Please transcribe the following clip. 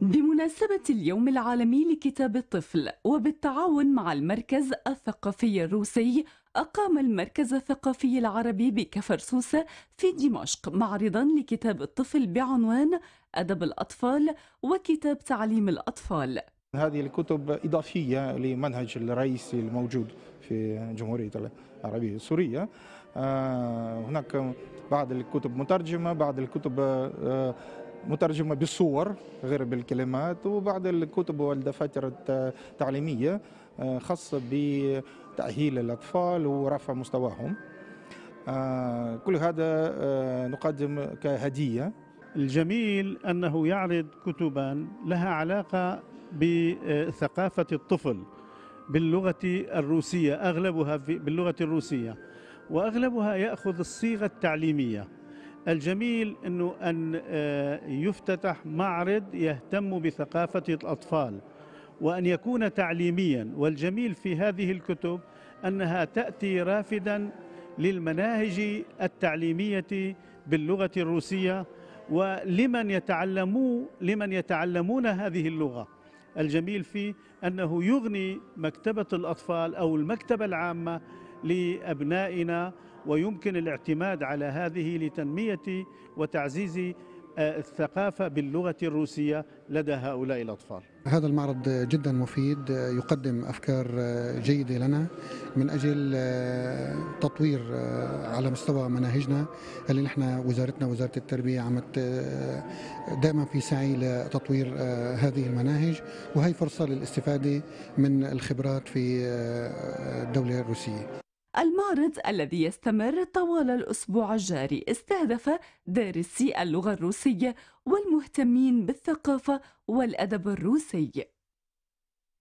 بمناسبة اليوم العالمي لكتاب الطفل وبالتعاون مع المركز الثقافي الروسي أقام المركز الثقافي العربي بكفر سوسة في دمشق معرضا لكتاب الطفل بعنوان أدب الأطفال وكتاب تعليم الأطفال هذه الكتب إضافية لمنهج الرئيسي الموجود في جمهورية العربية السورية آه، هناك بعض الكتب مترجمة بعض الكتب آه، مترجمه بالصور غير بالكلمات وبعض الكتب والدفاتر التعليميه آه، خاصه بتاهيل الاطفال ورفع مستواهم آه، كل هذا آه، نقدم كهديه الجميل انه يعرض كتبا لها علاقه بثقافه الطفل باللغه الروسيه اغلبها باللغه الروسيه واغلبها ياخذ الصيغه التعليميه الجميل أنه أن آه، يفتتح معرض يهتم بثقافة الأطفال وأن يكون تعليميا والجميل في هذه الكتب أنها تأتي رافدا للمناهج التعليمية باللغة الروسية ولمن يتعلموا لمن يتعلمون هذه اللغة الجميل فيه أنه يغني مكتبة الأطفال أو المكتبة العامة لأبنائنا ويمكن الاعتماد على هذه لتنمية وتعزيز آه، الثقافة باللغة الروسية لدى هؤلاء الأطفال هذا المعرض جدا مفيد آه، يقدم أفكار آه، جيدة لنا من أجل تطوير على مستوى مناهجنا اللي نحن وزارتنا وزارة التربية عم دائما في سعي لتطوير هذه المناهج وهي فرصة للاستفادة من الخبرات في الدولة الروسية المعرض الذي يستمر طوال الأسبوع الجاري استهدف دارسي اللغة الروسية والمهتمين بالثقافة والأدب الروسي